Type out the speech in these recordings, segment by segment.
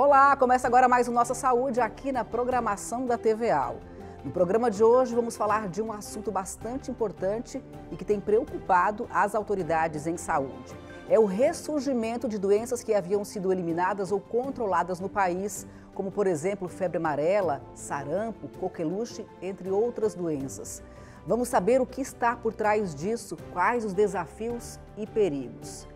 Olá, começa agora mais o Nossa Saúde aqui na programação da TVA. No programa de hoje vamos falar de um assunto bastante importante e que tem preocupado as autoridades em saúde. É o ressurgimento de doenças que haviam sido eliminadas ou controladas no país, como por exemplo febre amarela, sarampo, coqueluche, entre outras doenças. Vamos saber o que está por trás disso, quais os desafios e perigos.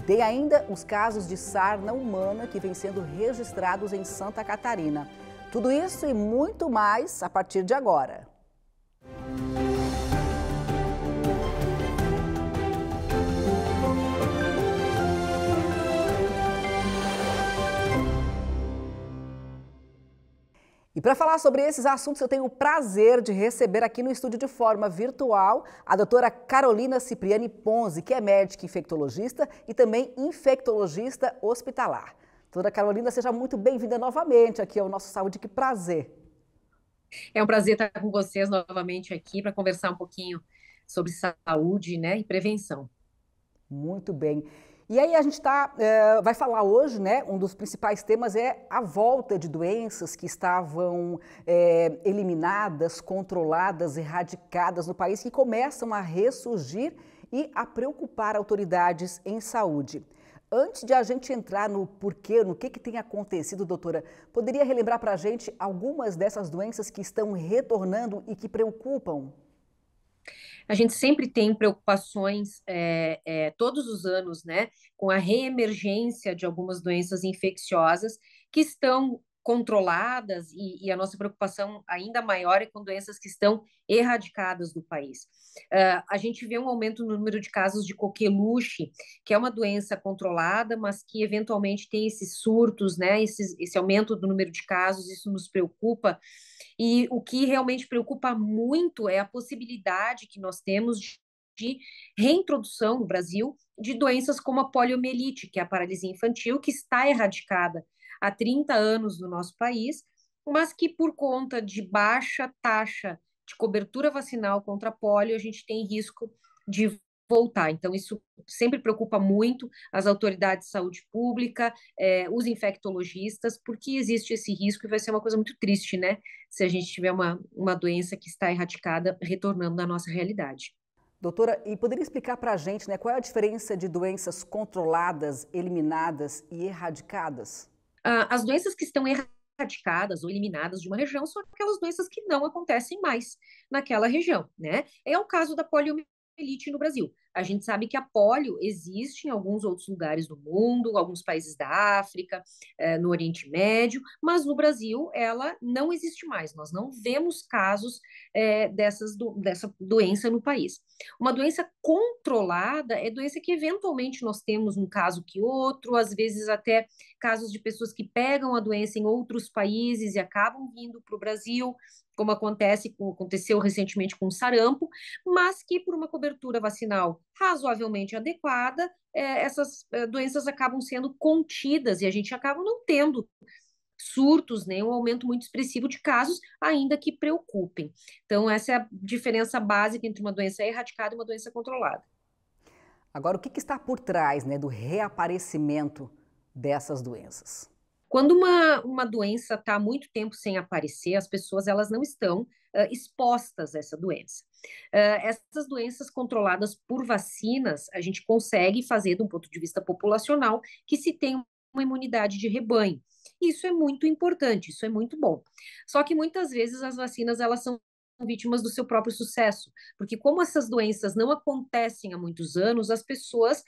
Tem ainda os casos de sarna humana que vêm sendo registrados em Santa Catarina. Tudo isso e muito mais a partir de agora. E para falar sobre esses assuntos, eu tenho o prazer de receber aqui no estúdio de forma virtual a doutora Carolina Cipriani Ponzi, que é médica infectologista e também infectologista hospitalar. Doutora Carolina, seja muito bem-vinda novamente aqui ao nosso Saúde, que prazer. É um prazer estar com vocês novamente aqui para conversar um pouquinho sobre saúde né, e prevenção. Muito bem. E aí a gente tá, é, vai falar hoje, né? Um dos principais temas é a volta de doenças que estavam é, eliminadas, controladas, erradicadas no país, que começam a ressurgir e a preocupar autoridades em saúde. Antes de a gente entrar no porquê, no que, que tem acontecido, doutora, poderia relembrar para a gente algumas dessas doenças que estão retornando e que preocupam? A gente sempre tem preocupações é, é, todos os anos, né, com a reemergência de algumas doenças infecciosas que estão controladas e, e, a nossa preocupação ainda maior é com doenças que estão erradicadas do país. Uh, a gente vê um aumento no número de casos de coqueluche, que é uma doença controlada, mas que eventualmente tem esses surtos, né? Esse, esse aumento do número de casos, isso nos preocupa. E o que realmente preocupa muito é a possibilidade que nós temos de de reintrodução no Brasil de doenças como a poliomielite, que é a paralisia infantil, que está erradicada há 30 anos no nosso país, mas que por conta de baixa taxa de cobertura vacinal contra pólio, a gente tem risco de voltar. Então, isso sempre preocupa muito as autoridades de saúde pública, é, os infectologistas, porque existe esse risco e vai ser uma coisa muito triste, né? Se a gente tiver uma, uma doença que está erradicada retornando na nossa realidade. Doutora, e poderia explicar para a gente né, qual é a diferença de doenças controladas, eliminadas e erradicadas? Uh, as doenças que estão erradicadas ou eliminadas de uma região são aquelas doenças que não acontecem mais naquela região, né? É o caso da poliomielite no Brasil. A gente sabe que a polio existe em alguns outros lugares do mundo, alguns países da África, eh, no Oriente Médio, mas no Brasil ela não existe mais. Nós não vemos casos eh, dessas dessa doença no país. Uma doença controlada é doença que eventualmente nós temos um caso que outro, às vezes até casos de pessoas que pegam a doença em outros países e acabam vindo para o Brasil, como acontece, como aconteceu recentemente com o sarampo, mas que por uma cobertura vacinal razoavelmente adequada, é, essas é, doenças acabam sendo contidas e a gente acaba não tendo surtos, nem né? um aumento muito expressivo de casos, ainda que preocupem. Então, essa é a diferença básica entre uma doença erradicada e uma doença controlada. Agora, o que, que está por trás né, do reaparecimento dessas doenças? Quando uma, uma doença está muito tempo sem aparecer, as pessoas elas não estão uh, expostas a essa doença. Uh, essas doenças controladas por vacinas, a gente consegue fazer, de um ponto de vista populacional, que se tenha uma imunidade de rebanho. Isso é muito importante, isso é muito bom. Só que muitas vezes as vacinas elas são vítimas do seu próprio sucesso, porque como essas doenças não acontecem há muitos anos, as pessoas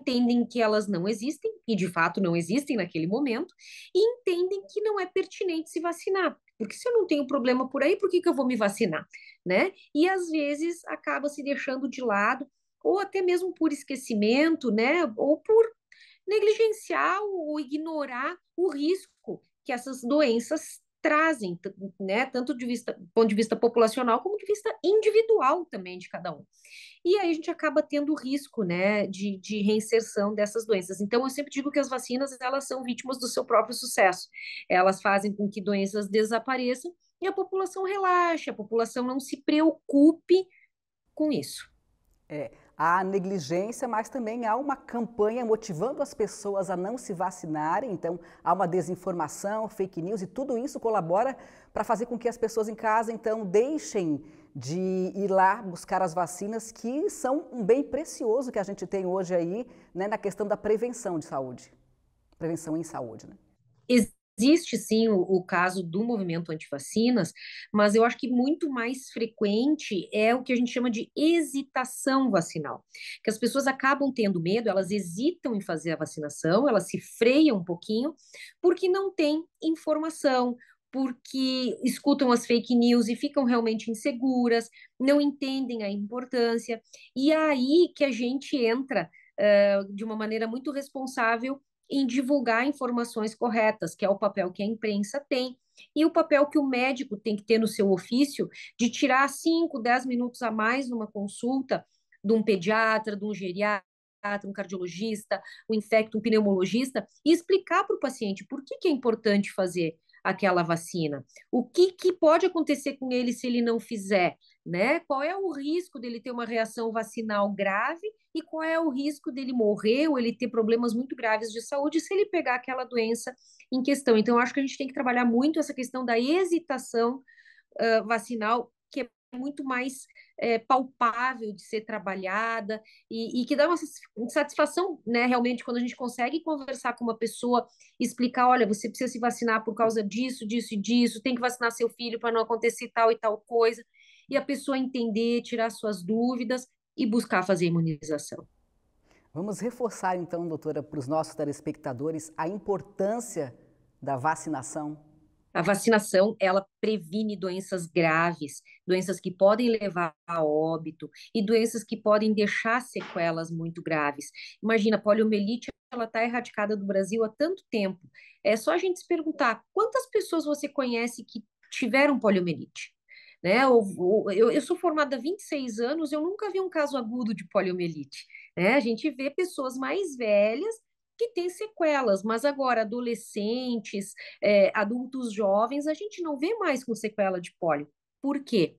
entendem que elas não existem, e de fato não existem naquele momento, e entendem que não é pertinente se vacinar. Porque se eu não tenho problema por aí, por que, que eu vou me vacinar? Né? E às vezes acaba se deixando de lado, ou até mesmo por esquecimento, né? ou por negligenciar ou ignorar o risco que essas doenças trazem, né, tanto de vista, ponto de vista populacional como de vista individual também de cada um. E aí a gente acaba tendo risco, né, de, de reinserção dessas doenças. Então eu sempre digo que as vacinas, elas são vítimas do seu próprio sucesso. Elas fazem com que doenças desapareçam e a população relaxe, a população não se preocupe com isso. É há negligência, mas também há uma campanha motivando as pessoas a não se vacinarem. Então, há uma desinformação, fake news e tudo isso colabora para fazer com que as pessoas em casa, então, deixem de ir lá buscar as vacinas, que são um bem precioso que a gente tem hoje aí, né, na questão da prevenção de saúde. Prevenção em saúde, né? Existe sim o, o, caso do movimento antivacinas, mas eu acho que muito mais frequente é o que a gente chama de hesitação vacinal, que as pessoas acabam tendo medo, elas hesitam em fazer a vacinação, elas se freiam um pouquinho, porque não tem informação, porque escutam as fake news e ficam realmente inseguras, não entendem a importância, e é aí que a gente entra uh, de uma maneira muito responsável em divulgar informações corretas, que é o papel que a imprensa tem e o papel que o médico tem que ter no seu ofício de tirar 5, 10 minutos a mais numa consulta de um pediatra, de um geriatra, um cardiologista, um infecto, um pneumologista, e explicar para o paciente por que, que é importante fazer aquela vacina, o que, que pode acontecer com ele se ele não fizer, né? Qual é o risco dele ter uma reação vacinal grave e qual é o risco dele morrer ou ele ter problemas muito graves de saúde se ele pegar aquela doença em questão. Então, acho que a gente tem que trabalhar muito essa questão da hesitação uh, vacinal, que é muito mais é, palpável de ser trabalhada e, e, que dá uma satisfação, né, realmente, quando a gente consegue conversar com uma pessoa, explicar, olha, você precisa se vacinar por causa disso, disso e disso, tem que vacinar seu filho para não acontecer tal e tal coisa e a pessoa entender, tirar suas dúvidas e buscar fazer a imunização. Vamos reforçar então, doutora, para os nossos telespectadores a importância da vacinação. A vacinação, ela previne doenças graves, doenças que podem levar a óbito e doenças que podem deixar sequelas muito graves. Imagina, a poliomielite, ela está erradicada do Brasil há tanto tempo. É só a gente se perguntar, quantas pessoas você conhece que tiveram poliomielite? né? Eu, eu, eu sou formada há 26 anos, eu nunca vi um caso agudo de poliomielite, né? A gente vê pessoas mais velhas que têm sequelas, mas agora adolescentes, é, adultos jovens, a gente não vê mais com sequela de pólio. Por quê?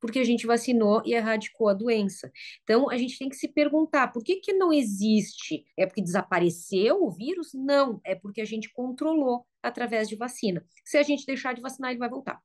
porque a gente vacinou e erradicou a doença. Então, a gente tem que se perguntar por que, que não existe? É porque desapareceu o vírus? Não, é porque a gente controlou através de vacina. Se a gente deixar de vacinar, ele vai voltar.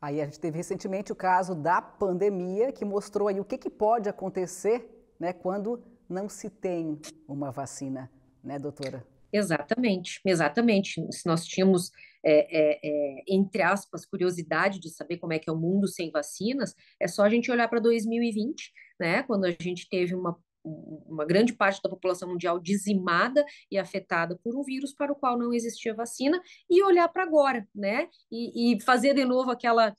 Aí a gente teve recentemente o caso da pandemia, que mostrou aí o que, que pode acontecer né, quando não se tem uma vacina, né, doutora? Exatamente, exatamente. Se nós tínhamos, é, é, é, entre aspas, curiosidade de saber como é que é o mundo sem vacinas, é só a gente olhar para 2020, né? Quando a gente teve uma uma grande parte da população mundial dizimada e afetada por um vírus para o qual não existia vacina, e olhar para agora, né? E, e, fazer de novo aquela,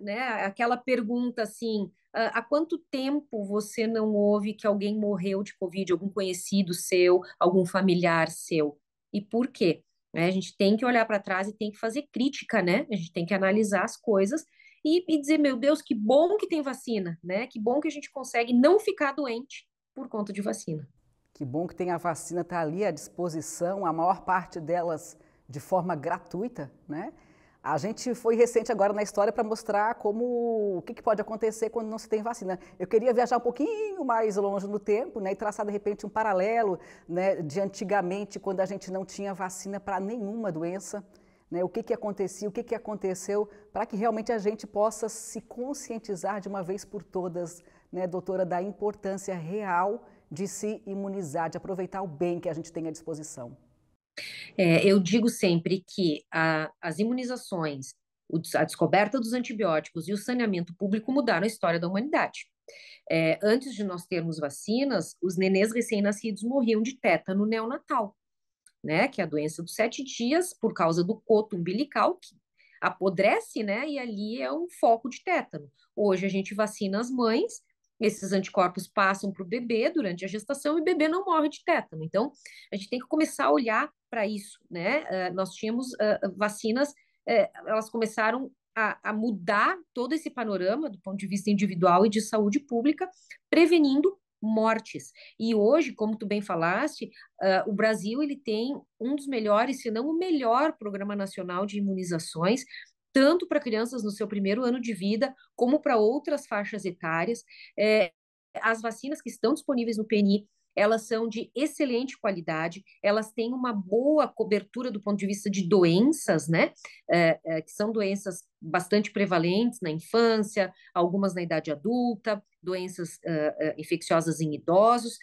né, aquela pergunta assim: ah, há quanto tempo você não ouve que alguém morreu de Covid, algum conhecido seu, algum familiar seu? E por quê? Né, a gente tem que olhar para trás e tem que fazer crítica, né? A gente tem que analisar as coisas e, e dizer, meu Deus, que bom que tem vacina, né? Que bom que a gente consegue não ficar doente por conta de vacina. Que bom que tem a vacina tá ali à disposição, a maior parte delas de forma gratuita, né? A gente foi recente agora na história para mostrar como o que, que, pode acontecer quando não se tem vacina. Eu queria viajar um pouquinho mais longe no tempo, né, e traçar de repente um paralelo, né, de antigamente quando a gente não tinha vacina para nenhuma doença, né, o que que acontecia, o que que aconteceu, para que realmente a gente possa se conscientizar de uma vez por todas né, doutora, da importância real de se imunizar, de aproveitar o bem que a gente tem à disposição. É, eu digo sempre que a, as imunizações, a descoberta dos antibióticos e o saneamento público mudaram a história da humanidade. É, antes de nós termos vacinas, os nenês recém-nascidos morriam de tétano neonatal, né? Que é a doença dos sete dias por causa do coto umbilical que apodrece, né? E ali é um foco de tétano. Hoje a gente vacina as mães esses anticorpos passam para o bebê durante a gestação e o bebê não morre de tétano. Então, a gente tem que começar a olhar para isso, né? Uh, nós tínhamos uh, vacinas, uh, elas começaram a, a, mudar todo esse panorama do ponto de vista individual e de saúde pública, prevenindo mortes. E hoje, como tu bem falaste, uh, o Brasil ele tem um dos melhores, se não o melhor programa nacional de imunizações tanto para crianças no seu primeiro ano de vida, como para outras faixas etárias. É, as vacinas que estão disponíveis no PNI, elas são de excelente qualidade, elas têm uma boa cobertura do ponto de vista de doenças, né? É, é, que são doenças bastante prevalentes na infância, algumas na idade adulta, doenças infecciosas em idosos,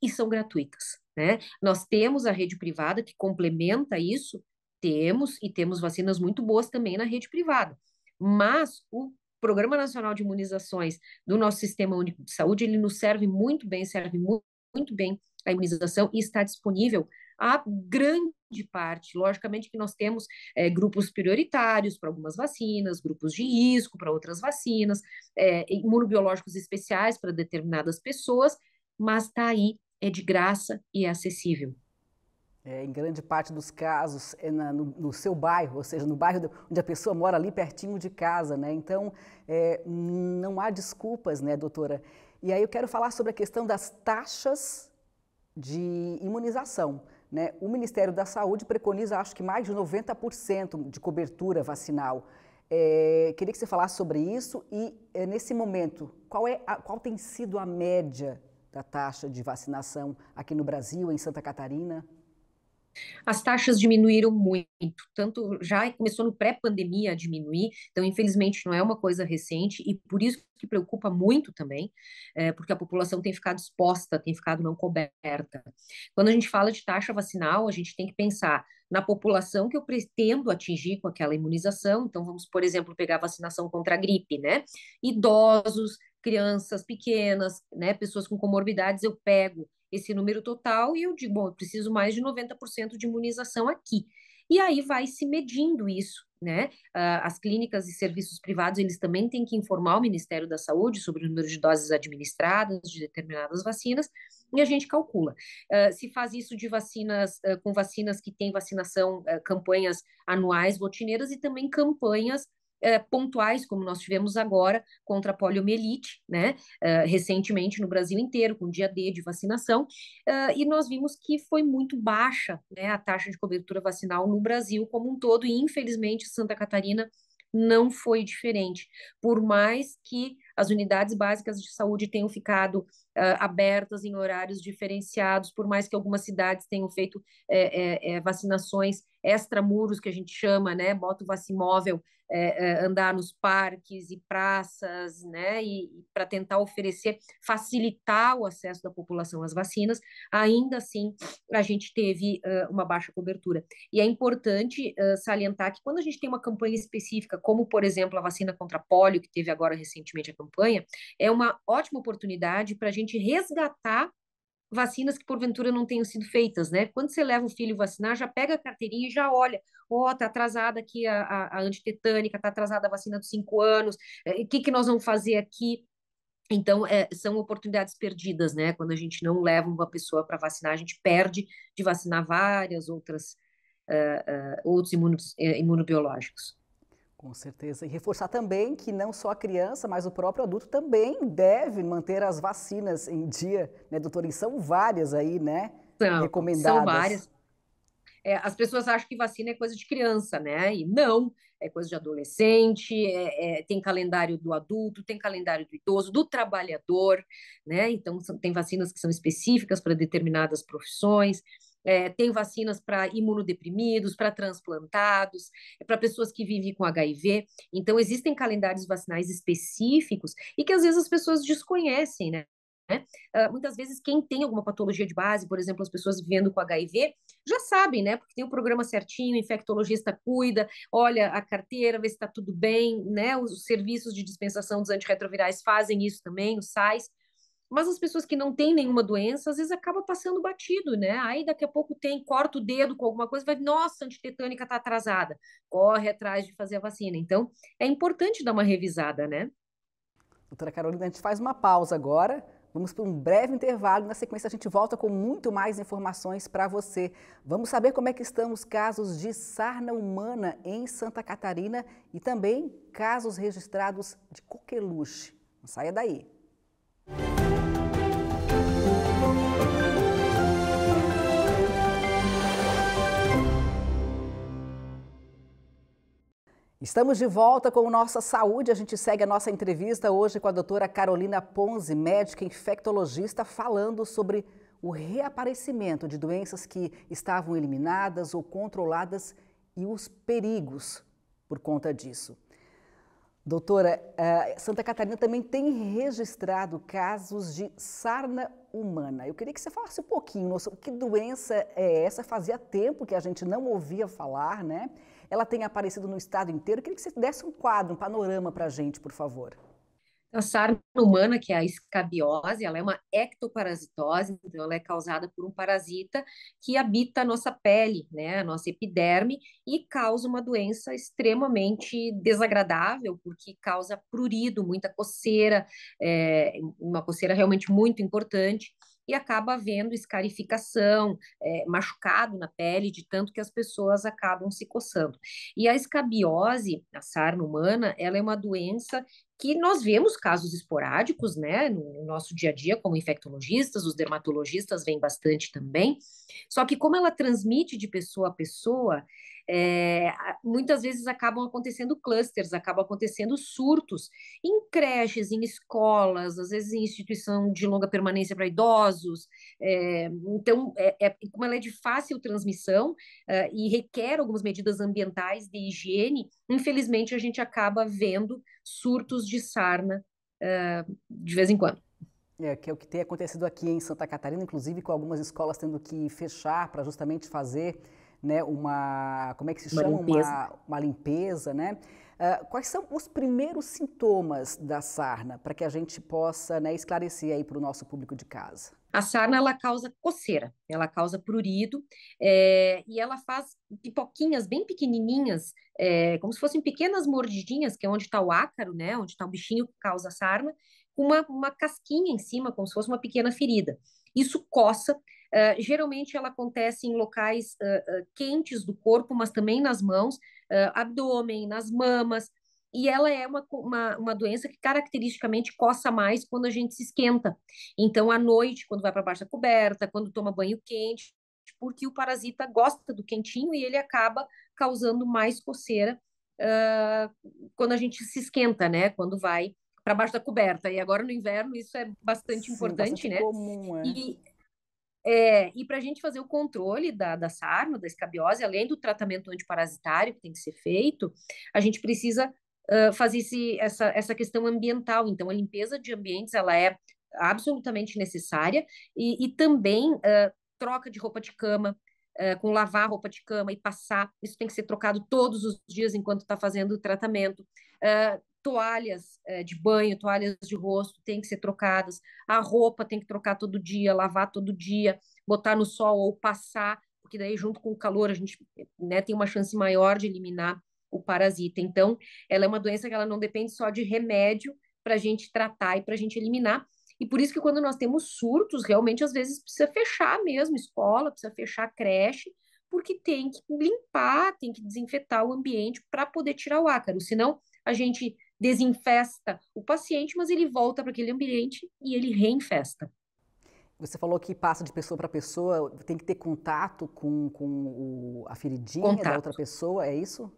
e são gratuitas. Né? Nós temos a rede privada que complementa isso, temos, e temos vacinas muito boas também na rede privada. Mas o Programa Nacional de Imunizações do nosso Sistema Único de Saúde, ele nos serve muito bem, serve muito, bem a imunização e está disponível a grande parte. Logicamente que nós temos é, grupos prioritários para algumas vacinas, grupos de risco para outras vacinas, é, imunobiológicos especiais para determinadas pessoas, mas está aí, é de graça e é acessível é, em grande parte dos casos, é na, no, no, seu bairro, ou seja, no bairro onde a pessoa mora ali pertinho de casa. Né? Então, é, não há desculpas, né, doutora? E aí eu quero falar sobre a questão das taxas de imunização. Né? O Ministério da Saúde preconiza, acho que mais de 90% de cobertura vacinal. É, queria que você falasse sobre isso e, é, nesse momento, qual, é a, qual tem sido a média da taxa de vacinação aqui no Brasil, em Santa Catarina? As taxas diminuíram muito, tanto já começou no pré-pandemia a diminuir, então infelizmente não é uma coisa recente e por isso que preocupa muito também, é, porque a população tem ficado exposta, tem ficado não coberta. Quando a gente fala de taxa vacinal, a gente tem que pensar na população que eu pretendo atingir com aquela imunização, então vamos, por exemplo, pegar vacinação contra a gripe, né? Idosos, crianças pequenas, né, pessoas com comorbidades, eu pego esse número total e eu digo, bom, eu preciso mais de 90% de imunização aqui. E aí vai se medindo isso, né? Ah, as clínicas e serviços privados, eles também têm que informar o Ministério da Saúde sobre o número de doses administradas de determinadas vacinas, e a gente calcula. Uh, se faz isso de vacinas, uh, com vacinas que têm vacinação, uh, campanhas anuais rotineiras e também campanhas é, pontuais, como nós tivemos agora contra a poliomielite, né, é, recentemente no Brasil inteiro, com dia D de vacinação, é, e nós vimos que foi muito baixa né, a taxa de cobertura vacinal no Brasil como um todo, e infelizmente Santa Catarina não foi diferente, por mais que as unidades básicas de saúde tenham ficado uh, abertas em horários diferenciados, por mais que algumas cidades tenham feito é, é, é vacinações extramuros, que a gente chama, né? Bota o vacimóvel é, é andar nos parques e praças, né? E, e para tentar oferecer, facilitar o acesso da população às vacinas, ainda assim a gente teve uh, uma baixa cobertura. E é importante uh, salientar que quando a gente tem uma campanha específica, como por exemplo a vacina contra a polio, que teve agora recentemente a campanha, é uma ótima oportunidade para a gente resgatar vacinas que porventura não tenham sido feitas, né? Quando você leva o filho vacinar, já pega a carteirinha e já olha, ó, oh, tá atrasada aqui a, a, a antitetânica, tá atrasada a vacina dos cinco anos, o é, que, que nós vamos fazer aqui? Então, é, são oportunidades perdidas, né? Quando a gente não leva uma pessoa para vacinar, a gente perde de vacinar várias outras, uh, uh, outros imunos, eh, imunobiológicos. Com certeza. E reforçar também que não só a criança, mas o próprio adulto também deve manter as vacinas em dia, né, doutora? E são várias aí, né? São, recomendadas. São várias. É, as pessoas acham que vacina é coisa de criança, né? E não, é coisa de adolescente, é, é, tem calendário do adulto, tem calendário do idoso, do trabalhador, né? Então, são, tem vacinas que são específicas para determinadas profissões. É, tem vacinas para imunodeprimidos, para transplantados, é para pessoas que vivem com HIV. Então, existem calendários vacinais específicos e que às vezes as pessoas desconhecem, né? Né? Uh, muitas vezes quem tem alguma patologia de base, por exemplo, as pessoas vivendo com HIV, já sabem, né? Porque tem o um programa certinho, o infectologista cuida, olha a carteira, vê se está tudo bem, né? Os serviços de dispensação dos antirretrovirais fazem isso também, os SAIS. Mas as pessoas que não têm nenhuma doença, às vezes acaba passando batido, né? Aí daqui a pouco tem, corta o dedo com alguma coisa, vai, nossa, a antitetânica está atrasada, corre atrás de fazer a vacina. Então, é importante dar uma revisada, né? Doutora Carolina, a gente faz uma pausa agora, vamos para um breve intervalo. Na sequência, a gente volta com muito mais informações para você. Vamos saber como é que estão os casos de sarna humana em Santa Catarina e também casos registrados de coqueluche. Não saia daí. Estamos de volta com Nossa Saúde. A gente segue a nossa entrevista hoje com a doutora Carolina Ponzi, médica infectologista, falando sobre o reaparecimento de doenças que estavam eliminadas ou controladas e os perigos por conta disso. Doutora, eh, Santa Catarina também tem registrado casos de sarna humana. Eu queria que você falasse um pouquinho sobre que doença é essa, fazia tempo que a gente não ouvia falar, né? ela tem aparecido no estado inteiro. Eu queria que você desse um quadro, um panorama para a gente, por favor. Então, a sarna humana, que é a escabiose, ela é uma ectoparasitose, então ela é causada por um parasita que habita a nossa pele, né, a nossa epiderme, e causa uma doença extremamente desagradável, porque causa prurido, muita coceira, é, uma coceira realmente muito importante, e acaba havendo escarificação, é, machucado na pele, de tanto que as pessoas acabam se coçando. E a escabiose, a sarna humana, ela é uma doença que nós vemos casos esporádicos, né, no nosso dia a dia, como infectologistas, os dermatologistas vêm bastante também. Só que como ela transmite de pessoa a pessoa, é, muitas vezes acabam acontecendo clusters, acabam acontecendo surtos em creches, em escolas, às vezes em instituição de longa permanência para idosos. É, então, é, é como ela é de fácil transmissão é, e requer algumas medidas ambientais de higiene, infelizmente a gente acaba vendo surtos de sarna é, de vez em quando. É, que é o que tem acontecido aqui em Santa Catarina, inclusive com algumas escolas tendo que fechar para justamente fazer né, uma, como é que se uma chama? Limpeza. Uma, uma limpeza, né? Uh, quais são os primeiros sintomas da sarna para que a gente possa né, esclarecer aí para o nosso público de casa? A sarna ela causa coceira, ela causa prurido é, e ela faz pipoquinhas bem pequenininhas, é, como se fossem pequenas mordidinhas, que é onde está o ácaro, né, onde está o bichinho que causa a sarna, com uma, uma casquinha em cima, como se fosse uma pequena ferida. Isso coça, ah, geralmente ela acontece em locais uh, uh, quentes do corpo, mas também nas mãos, abdômen, nas mamas, e ela é uma, uma, uma, doença que caracteristicamente coça mais quando a gente se esquenta. Então, à noite, quando vai para baixo da coberta, quando toma banho quente, porque o parasita gosta do quentinho e ele acaba causando mais coceira quando a gente se esquenta, né? Quando vai para baixo da coberta. E agora no inverno isso é bastante Sim, importante, bastante né? Comum, é. E, é, e para a gente fazer o controle da, da sarna, da escabiose, além do tratamento antiparasitário que tem que ser feito, a gente precisa uh, fazer esse, essa, essa questão ambiental. Então, a limpeza de ambientes ela é absolutamente necessária e, e também uh, troca de roupa de cama, uh, com lavar roupa de cama e passar. Isso tem que ser trocado todos os dias enquanto está fazendo o tratamento. Uh, toalhas é, de banho, toalhas de rosto têm que ser trocadas, a roupa tem que trocar todo dia, lavar todo dia, botar no sol ou passar, porque daí junto com o calor a gente né, tem uma chance maior de eliminar o parasita. Então, ela é uma doença que ela não depende só de remédio para a gente tratar e para a gente eliminar. E por isso que quando nós temos surtos, realmente às vezes precisa fechar mesmo escola, precisa fechar creche, porque tem que limpar, tem que desinfetar o ambiente para poder tirar o ácaro. Senão, a gente desinfesta o paciente, mas ele volta para aquele ambiente e ele reinfesta. Você falou que passa de pessoa para pessoa, tem que ter contato com, com o, a feridinha contato. da outra pessoa, é isso?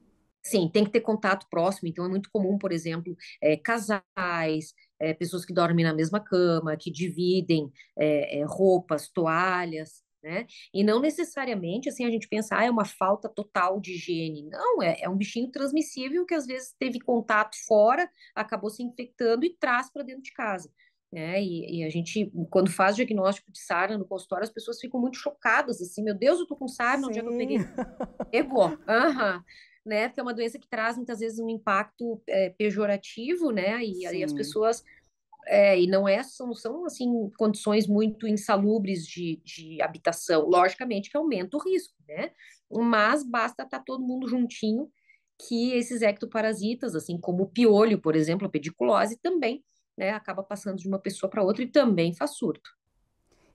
Sim, tem que ter contato próximo. Então, é muito comum, por exemplo, é, casais, é, pessoas que dormem na mesma cama, que dividem é, é roupas, toalhas né? E não necessariamente, assim, a gente pensar, ah, é uma falta total de higiene. Não, é, é um bichinho transmissível que às vezes teve contato fora, acabou se infectando e traz para dentro de casa. Né? E, e, a gente, quando faz diagnóstico de sarna no consultório, as pessoas ficam muito chocadas, assim, meu Deus, eu tô com sarna, onde é que eu peguei? Pegou, aham. Uhum. Né? Porque é uma doença que traz muitas vezes um impacto é, pejorativo, né? E, e as pessoas é, e não é, são assim condições muito insalubres de, de habitação. Logicamente que aumenta o risco, né? Mas basta estar tá todo mundo juntinho que esses ectoparasitas, assim como o piolho, por exemplo, a pediculose, também né, acaba passando de uma pessoa para outra e também faz surto.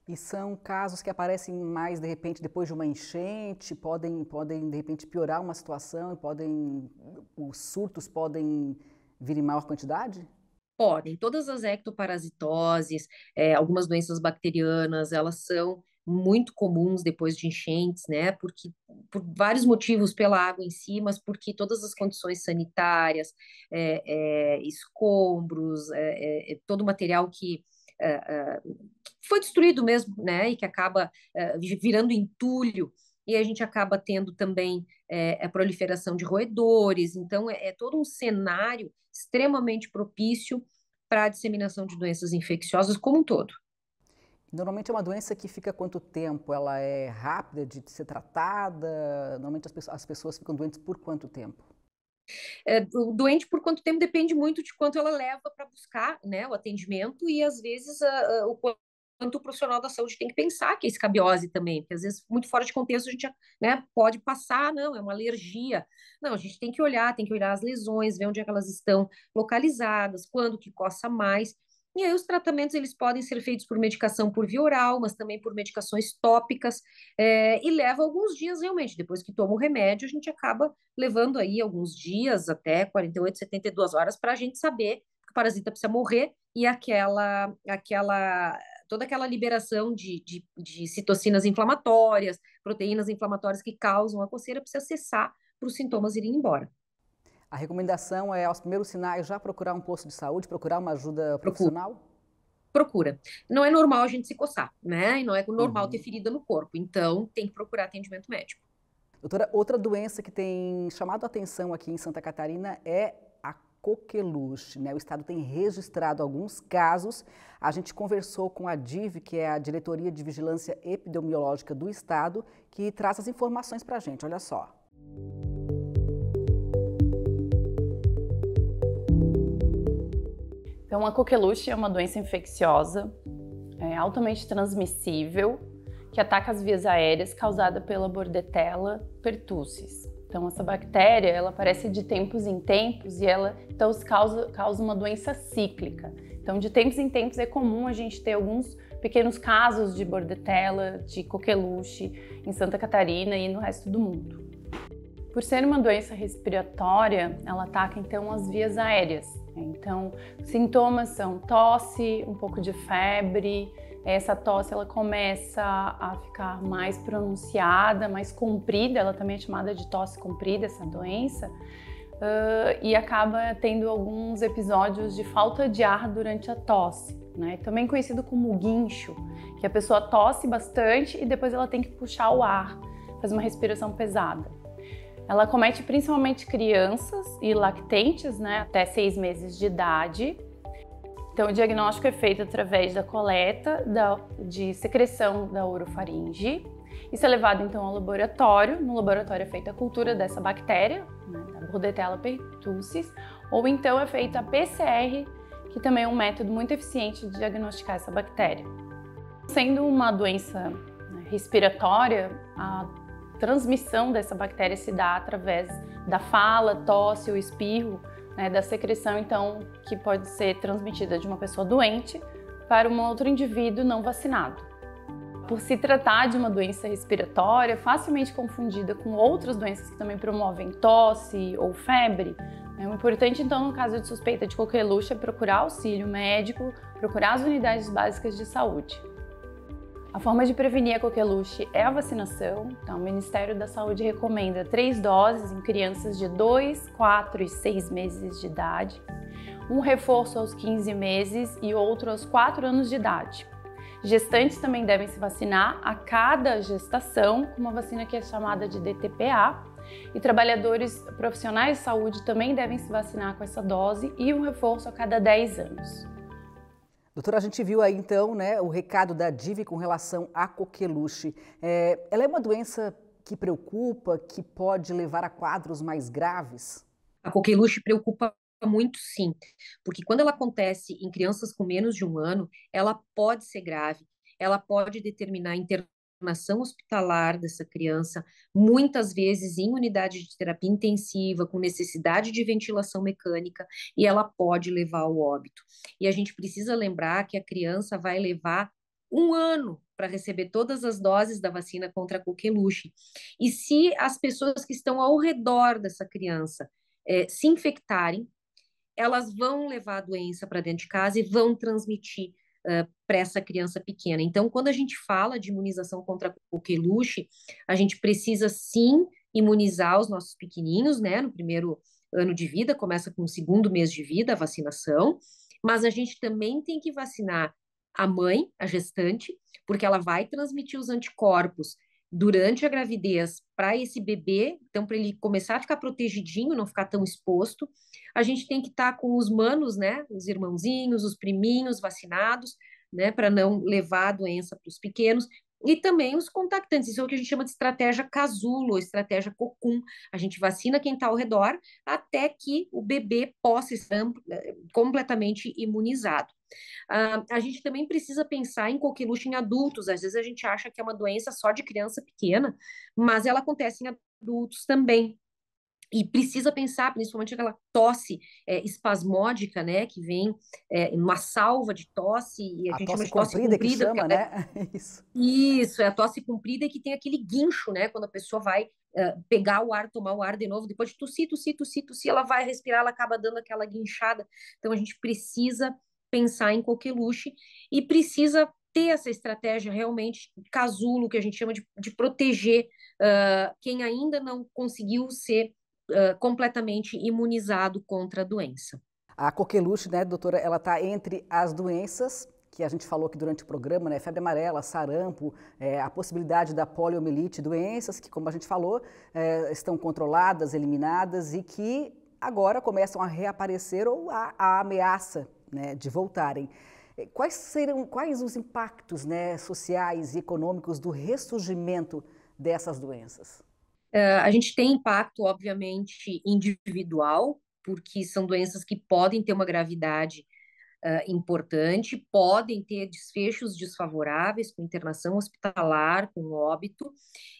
E são casos que aparecem mais de repente depois de uma enchente, podem, podem de repente piorar uma situação e podem os surtos podem vir em maior quantidade? podem. Todas as ectoparasitoses, é, algumas doenças bacterianas, elas são muito comuns depois de enchentes, né? Porque por vários motivos, pela água em si, mas porque todas as condições sanitárias, é, é, escombros, é, é, é, todo o material que foi destruído mesmo, né? E que acaba virando entulho e a gente acaba tendo também é, a proliferação de roedores. Então, é, é, todo um cenário extremamente propício para a disseminação de doenças infecciosas como um todo. Normalmente é uma doença que fica quanto tempo? Ela é rápida de ser tratada? Normalmente as pessoas, as pessoas ficam doentes por quanto tempo? É, o doente por quanto tempo depende muito de quanto ela leva para buscar né, o atendimento e às vezes a, a, o quanto quanto o profissional da saúde tem que pensar que é escabiose também, porque às vezes, muito fora de contexto, a gente né, pode passar, não, é uma alergia. Não, a gente tem que olhar, tem que olhar as lesões, ver onde é que elas estão localizadas, quando que coça mais. E aí os tratamentos eles podem ser feitos por medicação por via oral, mas também por medicações tópicas, é, e leva alguns dias realmente. Depois que toma o remédio, a gente acaba levando aí alguns dias, até 48, 72 horas, para a gente saber que o parasita precisa morrer e aquela, aquela toda aquela liberação de, de, de citocinas inflamatórias, proteínas inflamatórias que causam a coceira, precisa cessar para os sintomas irem embora. A recomendação é, aos primeiros sinais, já procurar um posto de saúde, procurar uma ajuda profissional? Procura. Procura. Não é normal a gente se coçar, né? E não é normal uhum. ter ferida no corpo. Então, tem que procurar atendimento médico. Doutora, outra doença que tem chamado a atenção aqui em Santa Catarina é coqueluche. Né? O Estado tem registrado alguns casos. A gente conversou com a DIV, que é a Diretoria de Vigilância Epidemiológica do Estado, que traz as informações para a gente. Olha só. Então, a coqueluche é uma doença infecciosa, é altamente transmissível, que ataca as vias aéreas causada pela bordetella pertussis. Então essa bactéria, ela aparece de tempos em tempos e ela então causa, causa uma doença cíclica. Então de tempos em tempos é comum a gente ter alguns pequenos casos de bordetela, de coqueluche em Santa Catarina e no resto do mundo. Por ser uma doença respiratória, ela ataca então as vias aéreas. Então, sintomas são tosse, um pouco de febre, essa tosse ela começa a ficar mais pronunciada, mais comprida, ela também é chamada de tosse comprida, essa doença, uh, e acaba tendo alguns episódios de falta de ar durante a tosse, né? também conhecido como guincho, que a pessoa tosse bastante e depois ela tem que puxar o ar, fazer uma respiração pesada. Ela comete principalmente crianças e lactentes, né, até seis meses de idade, então, o diagnóstico é feito através da coleta da, de secreção da orofaringe. Isso é levado então ao laboratório. No laboratório é feita a cultura dessa bactéria, né, da Bordetella pertussis, ou então é feita a PCR, que também é um método muito eficiente de diagnosticar essa bactéria. Sendo uma doença né, respiratória, a transmissão dessa bactéria se dá através da fala, tosse ou espirro né, da secreção, então, que pode ser transmitida de uma pessoa doente para um outro indivíduo não vacinado. Por se tratar de uma doença respiratória facilmente confundida com outras doenças que também promovem tosse ou febre, é importante, então, no caso de suspeita de coqueluche, é procurar auxílio médico, procurar as unidades básicas de saúde. A forma de prevenir a coqueluche é a vacinação. Então, o Ministério da Saúde recomenda três doses em crianças de 2, 4 e 6 meses de idade, um reforço aos 15 meses e outro aos 4 anos de idade. Gestantes também devem se vacinar a cada gestação, com uma vacina que é chamada de DTPA, e trabalhadores profissionais de saúde também devem se vacinar com essa dose e um reforço a cada 10 anos. Doutora, a gente viu aí então né, o recado da DIV com relação à coqueluche. É, ela é uma doença que preocupa, que pode levar a quadros mais graves? A coqueluche preocupa muito sim, porque quando ela acontece em crianças com menos de um ano, ela pode ser grave, ela pode determinar internação internação hospitalar dessa criança, muitas vezes em unidade de terapia intensiva, com necessidade de ventilação mecânica, e ela pode levar ao óbito. E a gente precisa lembrar que a criança vai levar um ano para receber todas as doses da vacina contra a coqueluche. E se as pessoas que estão ao redor dessa criança é, se infectarem, elas vão levar a doença para dentro de casa e vão transmitir uh, para essa criança pequena. Então, quando a gente fala de imunização contra coqueluche, a gente precisa sim imunizar os nossos pequeninos, né? No primeiro ano de vida, começa com o segundo mês de vida a vacinação, mas a gente também tem que vacinar a mãe, a gestante, porque ela vai transmitir os anticorpos durante a gravidez para esse bebê, então para ele começar a ficar protegidinho, não ficar tão exposto. A gente tem que estar tá com os manos, né, os irmãozinhos, os priminhos vacinados, né, para não levar a doença para os pequenos. E também os contactantes, isso é o que a gente chama de estratégia casulo, ou estratégia cocum. A gente vacina quem está ao redor até que o bebê possa estar eh, completamente imunizado. Uh, a gente também precisa pensar em coqueluche em adultos. Às vezes a gente acha que é uma doença só de criança pequena, mas ela acontece em adultos também. E precisa pensar, principalmente aquela tosse é, espasmódica, né, que vem é, uma salva de tosse, e a, a gente tosse chama de tosse comprida, comprida chama, né? É... Isso. Isso, é a tosse comprida que tem aquele guincho, né, quando a pessoa vai é, pegar o ar, tomar o ar de novo, depois de tossir, tossir, tossir, tossir, ela vai respirar, ela acaba dando aquela guinchada. Então a gente precisa pensar em coqueluche e precisa ter essa estratégia realmente casulo, que a gente chama de, de proteger uh, quem ainda não conseguiu ser uh, completamente imunizado contra a doença. A coqueluche, né, doutora, ela está entre as doenças que a gente falou aqui durante o programa, né? Febre amarela, sarampo, é, a possibilidade da poliomielite, doenças que, como a gente falou, é, estão controladas, eliminadas e que agora começam a reaparecer ou a, a ameaça né, de voltarem. Eh, quais serão quais os impactos né, sociais e econômicos do ressurgimento dessas doenças? Eh, a gente tem impacto, obviamente, individual, porque são doenças que podem ter uma gravidade uh, importante, podem ter desfechos desfavoráveis, com internação hospitalar, com óbito.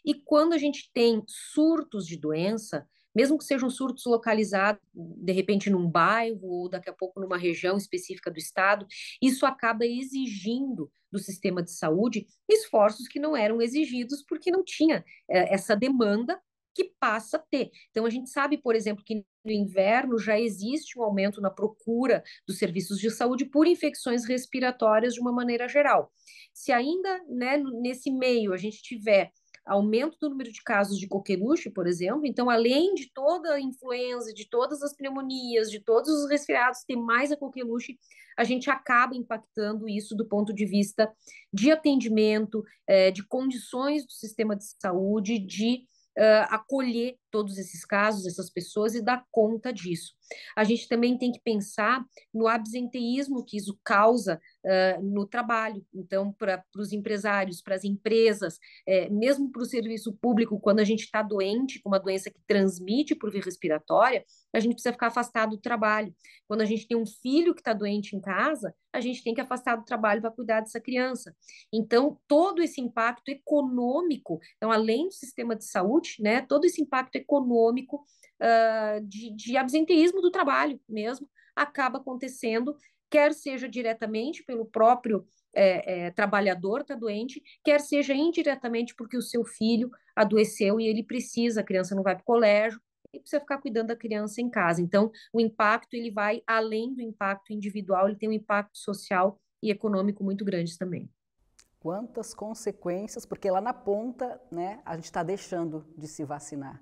E quando a gente tem surtos de doença, mesmo que sejam surtos localizados, de repente num bairro ou daqui a pouco numa região específica do estado, isso acaba exigindo do sistema de saúde esforços que não eram exigidos porque não tinha é, essa demanda que passa a ter. Então, a gente sabe, por exemplo, que no inverno já existe um aumento na procura dos serviços de saúde por infecções respiratórias de uma maneira geral. Se ainda né, nesse meio a gente tiver aumento do número de casos de coqueluche, por exemplo. Então, além de toda a influenza, de todas as pneumonias, de todos os resfriados, tem mais a coqueluche, a gente acaba impactando isso do ponto de vista de atendimento, eh, de condições do sistema de saúde, de eh, acolher todos esses casos, essas pessoas e dar conta disso. A gente também tem que pensar no absenteísmo que isso causa uh, no trabalho. Então, para os empresários, para as empresas, é, mesmo para o serviço público, quando a gente está doente, com uma doença que transmite por via respiratória, a gente precisa ficar afastado do trabalho. Quando a gente tem um filho que está doente em casa, a gente tem que afastar do trabalho para cuidar dessa criança. Então, todo esse impacto econômico, então, além do sistema de saúde, né, todo esse impacto econômico uh, de, de absenteísmo do trabalho mesmo, acaba acontecendo, quer seja diretamente pelo próprio é, é, trabalhador está doente, quer seja indiretamente porque o seu filho adoeceu e ele precisa, a criança não vai para o colégio, ele precisa ficar cuidando da criança em casa. Então, o impacto ele vai além do impacto individual, ele tem um impacto social e econômico muito grande também. Quantas consequências, porque lá na ponta, né, a gente está deixando de se vacinar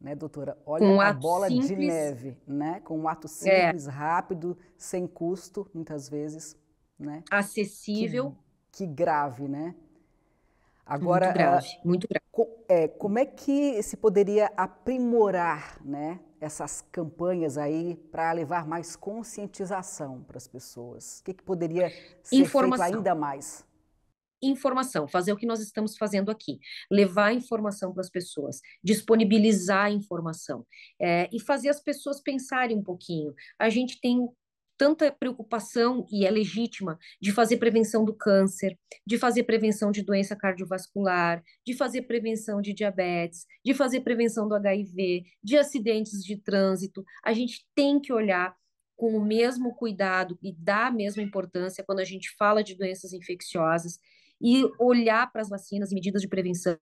né, doutora? Olha um a bola simples, de neve, né? Com um ato é. simples, é, rápido, sem custo, muitas vezes, né? Acessível. Que, que grave, né? Agora, muito grave, muito grave. Co, é, como é que se poderia aprimorar, né? Essas campanhas aí para levar mais conscientização para as pessoas? O que, que poderia ser Informação. feito ainda mais? informação, fazer o que nós estamos fazendo aqui, levar informação para as pessoas, disponibilizar informação é, e fazer as pessoas pensarem um pouquinho. A gente tem tanta preocupação e é legítima de fazer prevenção do câncer, de fazer prevenção de doença cardiovascular, de fazer prevenção de diabetes, de fazer prevenção do HIV, de acidentes de trânsito. A gente tem que olhar com o mesmo cuidado e dar a mesma importância quando a gente fala de doenças infecciosas e olhar para as vacinas e medidas de prevenção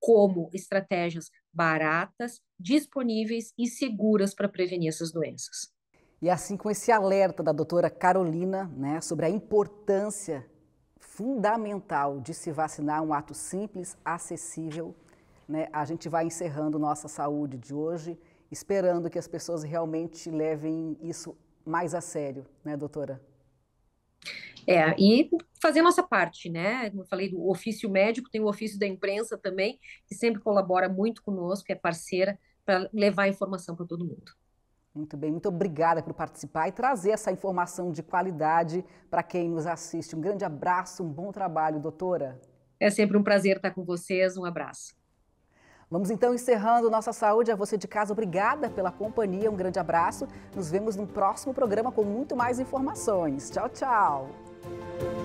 como estratégias baratas, disponíveis e seguras para prevenir essas doenças. E assim, com esse alerta da doutora Carolina né, sobre a importância fundamental de se vacinar, um ato simples, acessível, né, a gente vai encerrando nossa saúde de hoje, esperando que as pessoas realmente levem isso mais a sério, né, doutora? É, e fazer nossa parte, né? Como eu falei, do ofício médico, tem o ofício da imprensa também, que sempre colabora muito conosco, é parceira para levar informação para todo mundo. Muito bem, muito obrigada por participar e trazer essa informação de qualidade para quem nos assiste. Um grande abraço, um bom trabalho, doutora. É sempre um prazer estar com vocês, um abraço. Vamos então encerrando Nossa Saúde. A você de casa, obrigada pela companhia, um grande abraço. Nos vemos no próximo programa com muito mais informações. Tchau, tchau. Thank you.